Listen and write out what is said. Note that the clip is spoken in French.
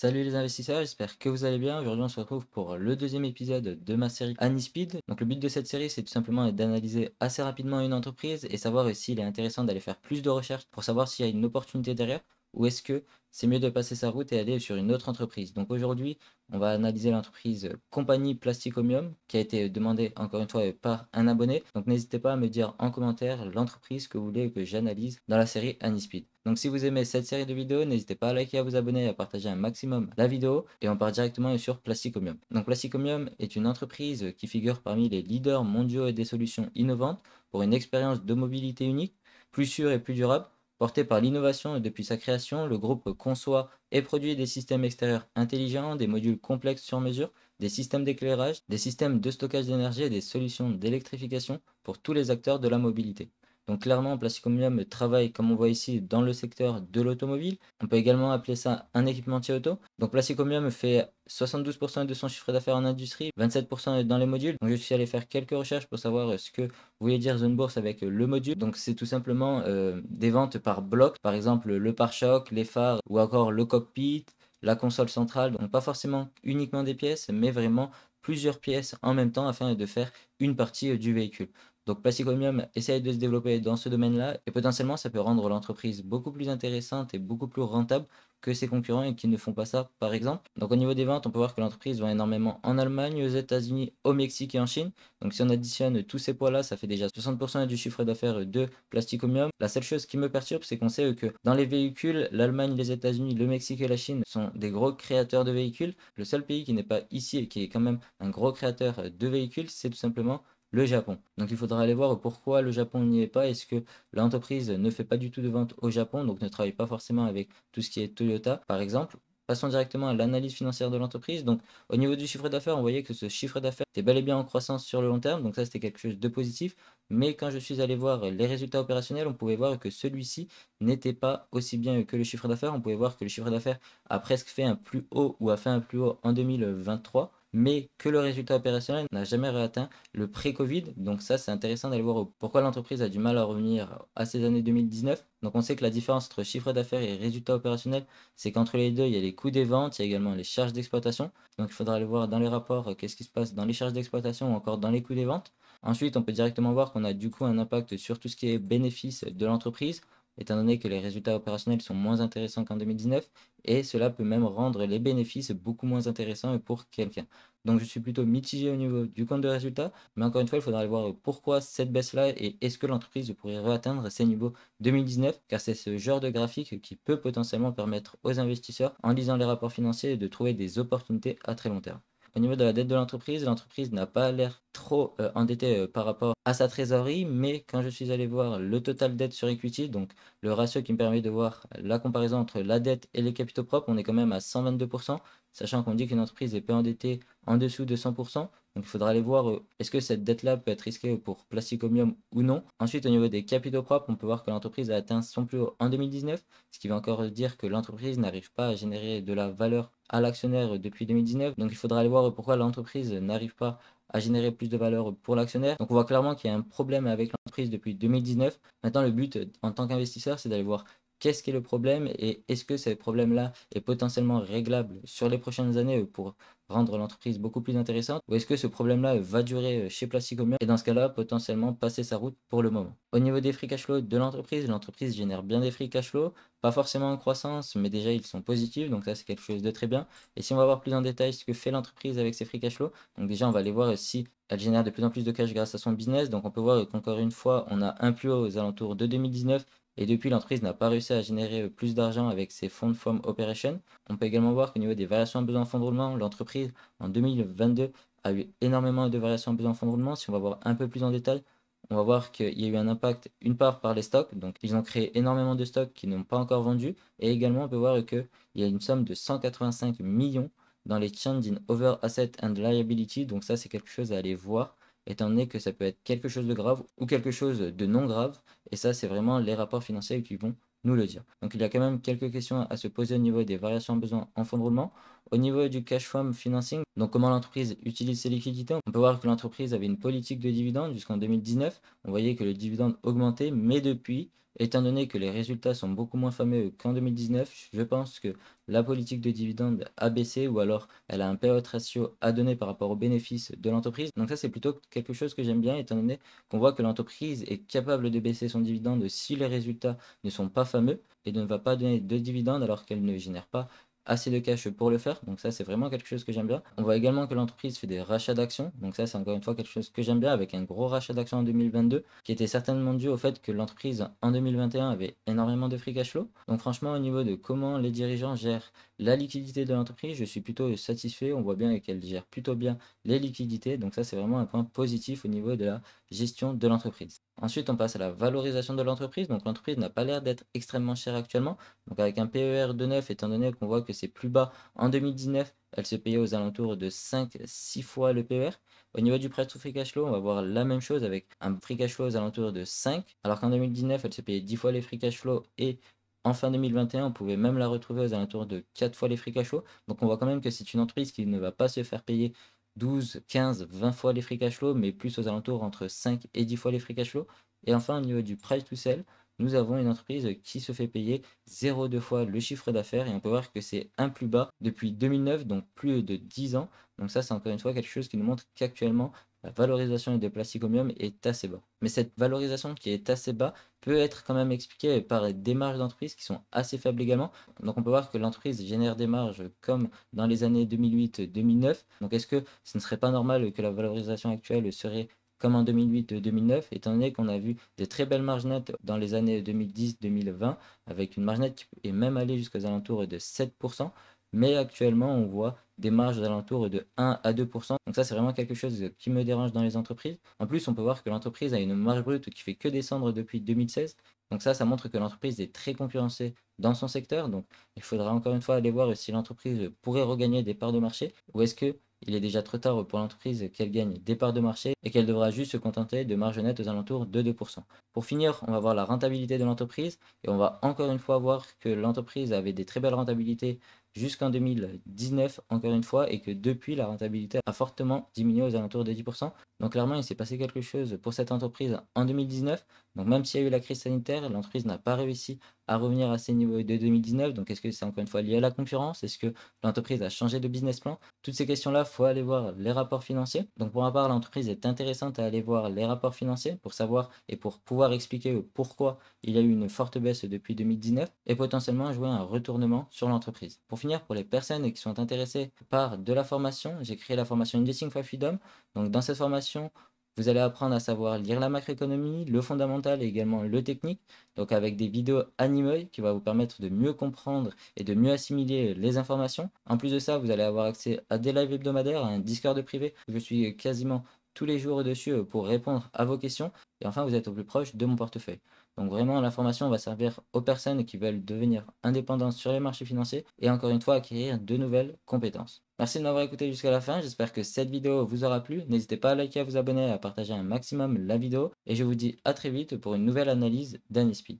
Salut les investisseurs, j'espère que vous allez bien. Aujourd'hui, on se retrouve pour le deuxième épisode de ma série Anispeed. Donc, le but de cette série, c'est tout simplement d'analyser assez rapidement une entreprise et savoir s'il est intéressant d'aller faire plus de recherches pour savoir s'il y a une opportunité derrière ou est-ce que c'est mieux de passer sa route et aller sur une autre entreprise Donc aujourd'hui, on va analyser l'entreprise Compagnie Plasticomium qui a été demandée encore une fois euh, par un abonné. Donc n'hésitez pas à me dire en commentaire l'entreprise que vous voulez que j'analyse dans la série Anispeed. Donc si vous aimez cette série de vidéos, n'hésitez pas à liker, à vous abonner à partager un maximum la vidéo. Et on part directement sur Plasticomium. Donc Plasticomium est une entreprise qui figure parmi les leaders mondiaux et des solutions innovantes pour une expérience de mobilité unique, plus sûre et plus durable Porté par l'innovation et depuis sa création, le groupe conçoit et produit des systèmes extérieurs intelligents, des modules complexes sur mesure, des systèmes d'éclairage, des systèmes de stockage d'énergie et des solutions d'électrification pour tous les acteurs de la mobilité. Donc clairement, Plasticomium travaille, comme on voit ici, dans le secteur de l'automobile. On peut également appeler ça un équipementier auto. Donc Plasticomium fait 72% de son chiffre d'affaires en industrie, 27% dans les modules. Donc je suis allé faire quelques recherches pour savoir euh, ce que voulait dire zone bourse avec euh, le module. Donc c'est tout simplement euh, des ventes par bloc, par exemple le pare-choc, les phares ou encore le cockpit, la console centrale. Donc pas forcément uniquement des pièces, mais vraiment plusieurs pièces en même temps afin de faire une partie du véhicule. Donc Plasticomium essaye de se développer dans ce domaine-là et potentiellement ça peut rendre l'entreprise beaucoup plus intéressante et beaucoup plus rentable que ses concurrents et qui ne font pas ça par exemple. Donc au niveau des ventes, on peut voir que l'entreprise vend énormément en Allemagne, aux États-Unis, au Mexique et en Chine. Donc si on additionne tous ces poids-là, ça fait déjà 60% du chiffre d'affaires de Plasticomium. La seule chose qui me perturbe, c'est qu'on sait que dans les véhicules, l'Allemagne, les États-Unis, le Mexique et la Chine sont des gros créateurs de véhicules. Le seul pays qui n'est pas ici et qui est quand même un gros créateur de véhicules, c'est tout simplement le Japon. Donc il faudra aller voir pourquoi le Japon n'y est pas. Est-ce que l'entreprise ne fait pas du tout de vente au Japon, donc ne travaille pas forcément avec tout ce qui est Toyota par exemple Passons directement à l'analyse financière de l'entreprise. Donc, au niveau du chiffre d'affaires, on voyait que ce chiffre d'affaires était bel et bien en croissance sur le long terme. Donc, ça, c'était quelque chose de positif. Mais quand je suis allé voir les résultats opérationnels, on pouvait voir que celui-ci n'était pas aussi bien que le chiffre d'affaires. On pouvait voir que le chiffre d'affaires a presque fait un plus haut ou a fait un plus haut en 2023 mais que le résultat opérationnel n'a jamais atteint le pré-Covid. Donc ça, c'est intéressant d'aller voir pourquoi l'entreprise a du mal à revenir à ces années 2019. Donc on sait que la différence entre chiffre d'affaires et résultat opérationnel, c'est qu'entre les deux, il y a les coûts des ventes, il y a également les charges d'exploitation. Donc il faudra aller voir dans les rapports euh, qu'est-ce qui se passe dans les charges d'exploitation ou encore dans les coûts des ventes. Ensuite, on peut directement voir qu'on a du coup un impact sur tout ce qui est bénéfice de l'entreprise étant donné que les résultats opérationnels sont moins intéressants qu'en 2019, et cela peut même rendre les bénéfices beaucoup moins intéressants pour quelqu'un. Donc je suis plutôt mitigé au niveau du compte de résultats, mais encore une fois, il faudra aller voir pourquoi cette baisse-là et est-ce que l'entreprise pourrait réatteindre ses niveaux 2019, car c'est ce genre de graphique qui peut potentiellement permettre aux investisseurs, en lisant les rapports financiers, de trouver des opportunités à très long terme. Au niveau de la dette de l'entreprise, l'entreprise n'a pas l'air trop euh, endetté euh, par rapport à sa trésorerie, mais quand je suis allé voir le total dette sur equity, donc le ratio qui me permet de voir la comparaison entre la dette et les capitaux propres, on est quand même à 122%, sachant qu'on dit qu'une entreprise est peu endettée en dessous de 100%. Donc il faudra aller voir euh, est-ce que cette dette-là peut être risquée pour Plasticomium ou non. Ensuite, au niveau des capitaux propres, on peut voir que l'entreprise a atteint son plus haut en 2019, ce qui veut encore dire que l'entreprise n'arrive pas à générer de la valeur à l'actionnaire depuis 2019. Donc il faudra aller voir pourquoi l'entreprise n'arrive pas à générer plus de valeur pour l'actionnaire. Donc on voit clairement qu'il y a un problème avec l'entreprise depuis 2019. Maintenant, le but euh, en tant qu'investisseur, c'est d'aller voir qu'est-ce qui est le problème et est-ce que ce problème-là est potentiellement réglable sur les prochaines années pour rendre l'entreprise beaucoup plus intéressante Ou est-ce que ce problème-là va durer euh, chez Plasticomer et dans ce cas-là, potentiellement passer sa route pour le moment Au niveau des free cash flow de l'entreprise, l'entreprise génère bien des free cash flow, pas forcément en croissance, mais déjà ils sont positifs, donc ça c'est quelque chose de très bien. Et si on va voir plus en détail ce que fait l'entreprise avec ses free cash flow, donc déjà on va aller voir euh, si elle génère de plus en plus de cash grâce à son business. Donc on peut voir euh, qu'encore une fois, on a un plus haut aux alentours de 2019 et depuis, l'entreprise n'a pas réussi à générer euh, plus d'argent avec ses fonds de forme operation. On peut également voir qu'au niveau des variations de besoin en fonds de roulement, l'entreprise en 2022 a eu énormément de variations de besoin en fonds de roulement. Si on va voir un peu plus en détail, on va voir qu'il y a eu un impact, une part par les stocks, donc ils ont créé énormément de stocks qui n'ont pas encore vendus, et également on peut voir qu'il y a une somme de 185 millions dans les changes in over asset and liability, donc ça c'est quelque chose à aller voir étant donné que ça peut être quelque chose de grave ou quelque chose de non grave. Et ça, c'est vraiment les rapports financiers qui vont nous le dire. Donc il y a quand même quelques questions à se poser au niveau des variations en besoin en fonds de roulement. Au niveau du cash from financing, donc comment l'entreprise utilise ses liquidités, on peut voir que l'entreprise avait une politique de dividende jusqu'en 2019. On voyait que le dividende augmentait, mais depuis, étant donné que les résultats sont beaucoup moins fameux qu'en 2019, je pense que la politique de dividende a baissé ou alors elle a un payout ratio à donner par rapport aux bénéfices de l'entreprise. Donc ça, c'est plutôt quelque chose que j'aime bien, étant donné qu'on voit que l'entreprise est capable de baisser son dividende si les résultats ne sont pas fameux et ne va pas donner de dividende alors qu'elle ne génère pas assez de cash pour le faire. Donc ça, c'est vraiment quelque chose que j'aime bien. On voit également que l'entreprise fait des rachats d'actions. Donc ça, c'est encore une fois quelque chose que j'aime bien avec un gros rachat d'actions en 2022 qui était certainement dû au fait que l'entreprise en 2021 avait énormément de free cash flow. Donc franchement, au niveau de comment les dirigeants gèrent la liquidité de l'entreprise, je suis plutôt satisfait. On voit bien qu'elle gère plutôt bien les liquidités. Donc ça, c'est vraiment un point positif au niveau de la gestion de l'entreprise. Ensuite, on passe à la valorisation de l'entreprise. Donc l'entreprise n'a pas l'air d'être extrêmement chère actuellement. Donc avec un PER de 9, étant donné qu'on voit que c'est plus bas en 2019, elle se payait aux alentours de 5-6 fois le PER. Au niveau du prêt sous free cash flow, on va voir la même chose avec un free cash flow aux alentours de 5, alors qu'en 2019, elle se payait 10 fois les free cash flow et en fin 2021, on pouvait même la retrouver aux alentours de 4 fois les free cash flow. Donc on voit quand même que c'est une entreprise qui ne va pas se faire payer 12, 15, 20 fois les free cash flow, mais plus aux alentours entre 5 et 10 fois les free cash flow. Et enfin, au niveau du price to sell, nous avons une entreprise qui se fait payer 0,2 fois le chiffre d'affaires et on peut voir que c'est un plus bas depuis 2009, donc plus de 10 ans. Donc ça, c'est encore une fois quelque chose qui nous montre qu'actuellement, la valorisation des plasticomium est assez bas. Mais cette valorisation qui est assez bas peut être quand même expliquée par des marges d'entreprise qui sont assez faibles également. Donc on peut voir que l'entreprise génère des marges comme dans les années 2008-2009. Donc est-ce que ce ne serait pas normal que la valorisation actuelle serait comme en 2008-2009, étant donné qu'on a vu de très belles marges nettes dans les années 2010-2020, avec une marge nette qui est même allée jusqu'aux alentours de 7%, mais actuellement on voit des marges d'alentour de 1 à 2%. Donc ça c'est vraiment quelque chose qui me dérange dans les entreprises. En plus on peut voir que l'entreprise a une marge brute qui fait que descendre depuis 2016. Donc ça ça montre que l'entreprise est très concurrencée dans son secteur. Donc il faudra encore une fois aller voir si l'entreprise pourrait regagner des parts de marché ou est-ce que il est déjà trop tard pour l'entreprise qu'elle gagne des parts de marché et qu'elle devra juste se contenter de marges nettes aux alentours de 2%. Pour finir, on va voir la rentabilité de l'entreprise et on va encore une fois voir que l'entreprise avait des très belles rentabilités jusqu'en 2019, encore une fois, et que depuis, la rentabilité a fortement diminué aux alentours de 10%. Donc clairement, il s'est passé quelque chose pour cette entreprise en 2019 donc même s'il y a eu la crise sanitaire, l'entreprise n'a pas réussi à revenir à ses niveaux de 2019. Donc est-ce que c'est encore une fois lié à la concurrence Est-ce que l'entreprise a changé de business plan Toutes ces questions-là, faut aller voir les rapports financiers. Donc pour ma part, l'entreprise est intéressante à aller voir les rapports financiers pour savoir et pour pouvoir expliquer pourquoi il y a eu une forte baisse depuis 2019 et potentiellement jouer un retournement sur l'entreprise. Pour finir, pour les personnes qui sont intéressées par de la formation, j'ai créé la formation Investing for Freedom. Donc dans cette formation, vous allez apprendre à savoir lire la macroéconomie, le fondamental et également le technique, donc avec des vidéos animées qui va vous permettre de mieux comprendre et de mieux assimiler les informations. En plus de ça, vous allez avoir accès à des lives hebdomadaires, à un Discord privé. Je suis quasiment tous les jours dessus pour répondre à vos questions. Et enfin, vous êtes au plus proche de mon portefeuille. Donc vraiment, l'information va servir aux personnes qui veulent devenir indépendantes sur les marchés financiers et encore une fois acquérir de nouvelles compétences. Merci de m'avoir écouté jusqu'à la fin, j'espère que cette vidéo vous aura plu. N'hésitez pas à liker, à vous abonner, à partager un maximum la vidéo et je vous dis à très vite pour une nouvelle analyse Speed.